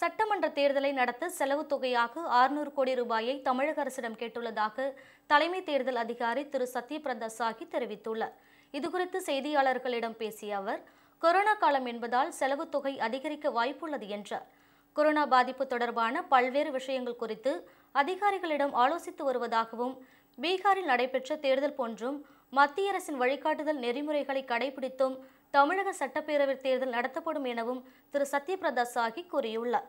சட்டமன்ற தேர்தலை நடத்த செலவு தொகையாக ஆறுநூறு கோடி ரூபாயை தமிழக அரசிடம் கேட்டுள்ளதாக தலைமை தேர்தல் அதிகாரி திரு சத்யபிரதா சாஹி தெரிவித்துள்ளார் இதுகுறித்து செய்தியாளர்களிடம் பேசிய அவர் கொரோனா காலம் என்பதால் செலவு தொகை அதிகரிக்க வாய்ப்புள்ளது என்றார் கொரோனா பாதிப்பு தொடர்பான பல்வேறு விஷயங்கள் குறித்து அதிகாரிகளிடம் ஆலோசித்து வருவதாகவும் பீகாரில் நடைபெற்ற தேர்தல் போன்றும் மத்திய அரசின் வழிகாட்டுதல் நெறிமுறைகளை கடைபிடித்தும் தமிழக சட்டப்பேரவைத் தேர்தல் நடத்தப்படும் எனவும் திரு சத்யபிரதா சாஹி கூறியுள்ளார்